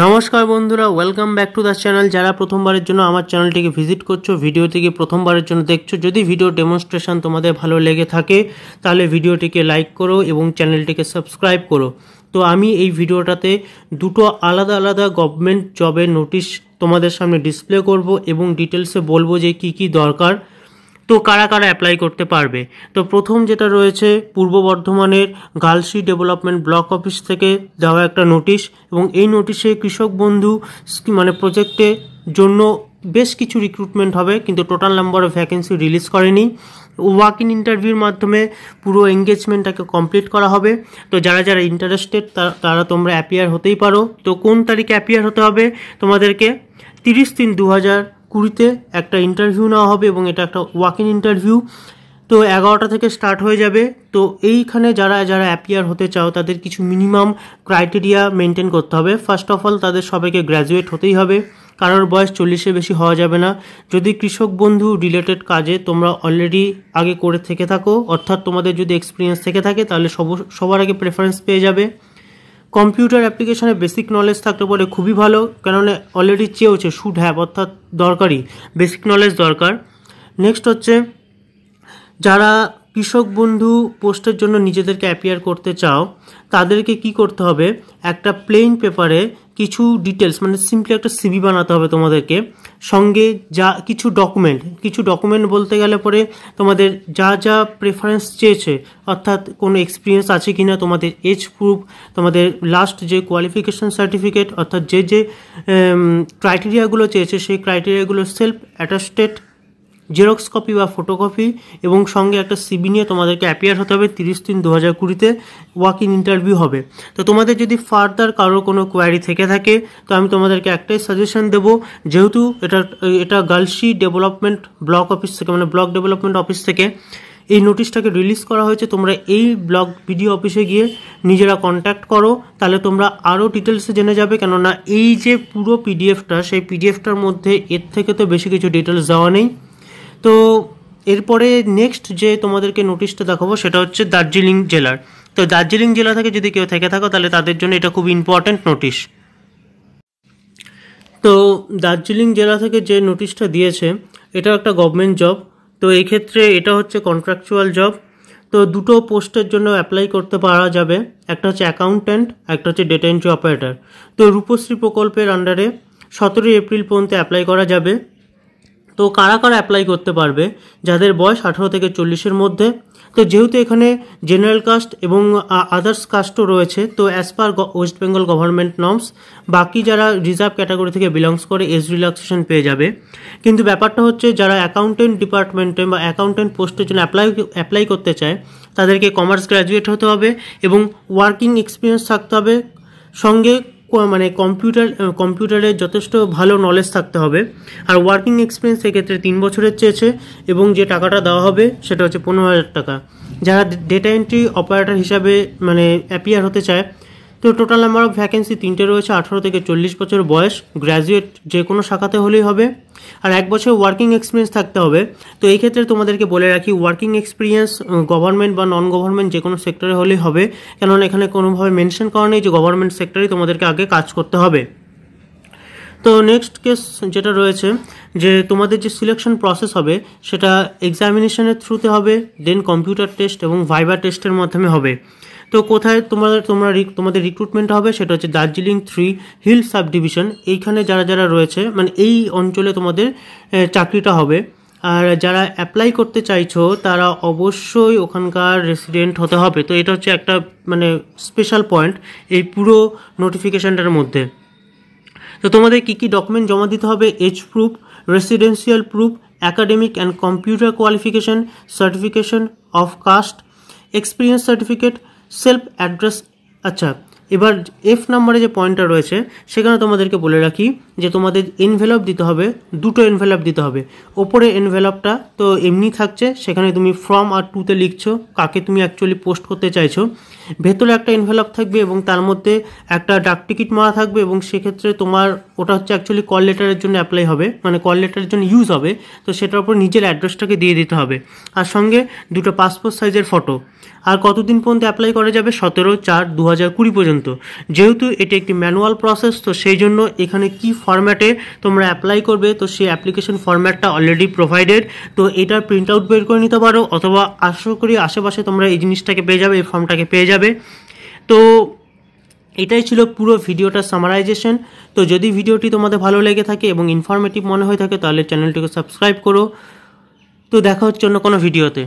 নমস্কার বন্ধুরা welcome back to the channel যারা প্রথমবারের জন্য আমার চ্যানেলটিকে ভিজিট করছো ভিডিও থেকে প্রথমবারের জন্য দেখছো যদি ভিডিও ডেমনস্ট্রেশন তোমাদের ভালো লেগে থাকে তাহলে ভিডিওটিকে লাইক করো এবং চ্যানেলটিকে সাবস্ক্রাইব করো তো আমি এই ভিডিওটাতে দুটো আলাদা আলাদা গভর্নমেন্ট জবের নোটিশ তোমাদের সামনে ডিসপ্লে করব এবং ডিটেলসে বলবো যে কি কি দরকার তো কারা কারা অ্যাপ্লাই করতে পারবে তো প্রথম যেটা রয়েছে পূর্ব বর্ধমানের গালসি ডেভেলপমেন্ট ব্লক অফিস থেকে দেওয়া একটা নোটিশ এবং এই নোটিশে কৃষক বন্ধু মানে প্রজেক্টে জন্য বেশ কিছু রিক্রুটমেন্ট হবে কিন্তু total number of vacancy release করেনি ওয়াক ইন ইন্টারভিউর মাধ্যমে পুরো এঙ্গেজমেন্টটাকে কমপ্লিট করা হবে তো যারা যারা ইন্টারেস্টেড তারা তোমরা অ্যাপিয়ার হতেই পারো তো কোন তারিখে অ্যাপিয়ার হতে হবে তোমাদেরকে তিরিশ তিন দু হাজার কুড়িতে একটা ইন্টারভিউ নেওয়া হবে এবং এটা একটা ওয়াক ইন ইন্টারভিউ তো এগারোটা থেকে স্টার্ট হয়ে যাবে তো এইখানে যারা যারা অ্যাপিয়ার হতে চাও তাদের কিছু মিনিমাম ক্রাইটেরিয়া মেনটেন করতে হবে ফার্স্ট অফ অল তাদের সবাইকে গ্র্যাজুয়েট হতেই হবে কারোর বয়স চল্লিশে বেশি হওয়া যাবে না যদি কৃষক বন্ধু রিলেটেড কাজে তোমরা অলরেডি আগে করে থেকে থাকো অর্থাৎ তোমাদের যদি এক্সপিরিয়েন্স থেকে থাকে তাহলে সব সবার আগে প্রেফারেন্স পেয়ে যাবে কম্পিউটার অ্যাপ্লিকেশানে বেসিক নলেজ থাকতে বলে খুবই ভালো কেননা অলরেডি চেয়েওছে শুড হ্যাভ অর্থাৎ দরকারি বেসিক নলেজ দরকার নেক্সট হচ্ছে যারা কৃষক বন্ধু পোস্টের জন্য নিজেদেরকে অ্যাপিয়ার করতে চাও তাদেরকে কি করতে হবে একটা প্লেন পেপারে কিছু ডিটেলস মানে সিম্পলি একটা সিবি বানাতে হবে তোমাদেরকে সঙ্গে যা কিছু ডকুমেন্ট কিছু ডকুমেন্ট বলতে গেলে পরে তোমাদের যা যা প্রেফারেন্স চেয়েছে অর্থাৎ কোনো এক্সপিরিয়েন্স আছে কি না তোমাদের এজ প্রুফ তোমাদের লাস্ট যে কোয়ালিফিকেশান সার্টিফিকেট অর্থাৎ যে যে ক্রাইটেরিয়াগুলো চেয়েছে সেই ক্রাইটেরিয়াগুলো সেলফ অ্যাটাস্টেড জেরক্স কপি বা ফটোকপি এবং সঙ্গে একটা সিবি নিয়ে তোমাদেরকে অ্যাপিয়ার হতে হবে তিরিশ তিন দু হাজার কুড়িতে ওয়াক ইন ইন্টারভিউ হবে তো তোমাদের যদি ফার্দার কারোর কোনো কোয়ারি থেকে থাকে তো আমি তোমাদেরকে একটাই সাজেশন দেব যেহেতু এটা এটা গার্লসি ডেভেলপমেন্ট ব্লক অফিস থেকে মানে ব্লক ডেভেলপমেন্ট অফিস থেকে এই নোটিশটাকে রিলিজ করা হয়েছে তোমরা এই ব্লক বিডিও অফিসে গিয়ে নিজেরা কন্ট্যাক্ট করো তাহলে তোমরা আরও ডিটেলসে জেনে যাবে কেননা এই যে পুরো পিডিএফটা সেই পিডিএফটার মধ্যে এর থেকে তো বেশি কিছু ডিটেলস দেওয়া নেই তো এরপরে নেক্সট যে তোমাদেরকে নোটিশটা দেখাবো সেটা হচ্ছে দার্জিলিং জেলার তো দার্জিলিং জেলা থেকে যদি কেউ থেকে থাকো তাহলে তাদের জন্য এটা খুব ইম্পর্ট্যান্ট নোটিশ তো দার্জিলিং জেলা থেকে যে নোটিশটা দিয়েছে এটা একটা গভর্নমেন্ট জব তো এই ক্ষেত্রে এটা হচ্ছে কন্ট্রাকচুয়াল জব তো দুটো পোস্টের জন্য অ্যাপ্লাই করতে পারা যাবে একটা হচ্ছে অ্যাকাউন্ট্যান্ট একটা হচ্ছে ডেটা এন্ট্রি অপারেটার তো রূপশ্রী প্রকল্পের আন্ডারে সতেরোই এপ্রিল পর্যন্ত অ্যাপ্লাই করা যাবে তো কারা কারা অ্যাপ্লাই করতে পারবে যাদের বয়স আঠারো থেকে চল্লিশের মধ্যে তো যেহেতু এখানে জেনারেল কাস্ট এবং আদার্স কাস্টও রয়েছে তো as per West Bengal government norms বাকি যারা রিজার্ভ ক্যাটাগরি থেকে বিলংস করে এজ রিল্যাক্সেশন পেয়ে যাবে কিন্তু ব্যাপারটা হচ্ছে যারা অ্যাকাউন্টেন্ট ডিপার্টমেন্টে বা অ্যাকাউন্টেন্ট পোস্টের জন্য অ্যাপ্লাই অ্যাপ্লাই করতে চায় তাদেরকে কমার্স গ্র্যাজুয়েট হতে হবে এবং ওয়ার্কিং এক্সপিরিয়েন্স থাকতে হবে সঙ্গে মানে কম্পিউটার কম্পিউটারের যথেষ্ট ভালো নলেজ থাকতে হবে আর ওয়ার্কিং এক্সপিরিয়েন্স সেক্ষেত্রে তিন বছরের চেয়েছে এবং যে টাকাটা দেওয়া হবে সেটা হচ্ছে পনেরো হাজার টাকা যারা ডেটা এন্ট্রি অপারেটার হিসাবে মানে অ্যাপিয়ার হতে চায় তো টোটাল আমার ভ্যাকেন্সি তিনটে রয়েছে আঠারো থেকে চল্লিশ বছর বয়স গ্র্যাজুয়েট যে কোনো শাখাতে হলেই হবে আর এক বছর ওয়ার্কিং এক্সপিরিয়েন্স থাকতে হবে তো এই ক্ষেত্রে তোমাদেরকে বলে রাখি ওয়ার্কিং এক্সপিরিয়েন্স গভর্নমেন্ট বা নন গভর্নমেন্ট যে কোনো সেক্টরে হলেই হবে কেননা এখানে কোনোভাবে মেনশন করা নেই যে গভর্নমেন্ট সেক্টরেই তোমাদেরকে আগে কাজ করতে হবে তো নেক্সট কেস যেটা রয়েছে যে তোমাদের যে সিলেকশন প্রসেস হবে সেটা এক্সামিনেশনের থ্রুতে হবে দেন কম্পিউটার টেস্ট এবং ভাইবার টেস্টের মাধ্যমে হবে তো কোথায় তোমাদের তোমরা তোমাদের রিক্রুটমেন্ট হবে সেটা হচ্ছে Darjeeling three hill sub division এইখানে যারা যারা রয়েছে মানে এই অঞ্চলে তোমাদের চাকরিটা হবে আর যারা অ্যাপ্লাই করতে চাইছো তারা অবশ্যই ওখানকার রেসিডেন্ট হতে হবে তো এটা হচ্ছে একটা মানে স্পেশাল পয়েন্ট এই পুরো নোটিফিকেশানটার মধ্যে তো তোমাদের কী কী ডকুমেন্ট জমা দিতে হবে age proof residential proof academic and computer qualification certification of caste experience certificate self address আচ্ছা এবার এফ নাম্বারে যে পয়েন্টটা রয়েছে সেখানে তোমাদেরকে বলে রাখি যে তোমাদের এনভেলপ দিতে হবে দুটো এনভেলপ দিতে হবে ওপরে এনভেলপটা তো এমনি থাকছে সেখানে তুমি ফর্ম আর টুতে লিখছো কাকে তুমি অ্যাকচুয়ালি পোস্ট করতে চাইছো ভেতরে একটা এনভেলপ থাকবে এবং তার মধ্যে একটা ডাক টিকিট মারা থাকবে এবং সেক্ষেত্রে তোমার ওটা হচ্ছে অ্যাকচুয়ালি কল লেটারের জন্য অ্যাপ্লাই হবে মানে কল লেটারের জন্য ইউজ হবে তো সেটার উপর নিজের অ্যাড্রেসটাকে দিয়ে দিতে হবে আর সঙ্গে দুটো পাসপোর্ট সাইজের ফটো আর কতদিন পর্যন্ত অ্যাপ্লাই করা যাবে সতেরো চার দু হাজার কুড়ি পর্যন্ত যেহেতু এটি একটি ম্যানুয়াল প্রসেস তো সেই জন্য এখানে কি ফরম্যাটে তোমরা অ্যাপ্লাই করবে তো সেই অ্যাপ্লিকেশন ফরম্যাটটা অলরেডি প্রোভাইডেড তো এটার প্রিন্ট আউট বের করে নিতে পারো অথবা আশা করি আশেপাশে তোমরা এই জিনিসটাকে পেয়ে যাবে এই ফর্মটাকে পেয়ে যাবে তো এটাই ছিল পুরো ভিডিওটার সামারাইজেশন তো যদি ভিডিওটি তোমাদের ভালো লেগে থাকে এবং ইনফরমেটিভ মনে হয়ে থাকে তাহলে চ্যানেলটিকে সাবস্ক্রাইব করো তো দেখা হচ্ছে অন্য কোনো ভিডিওতে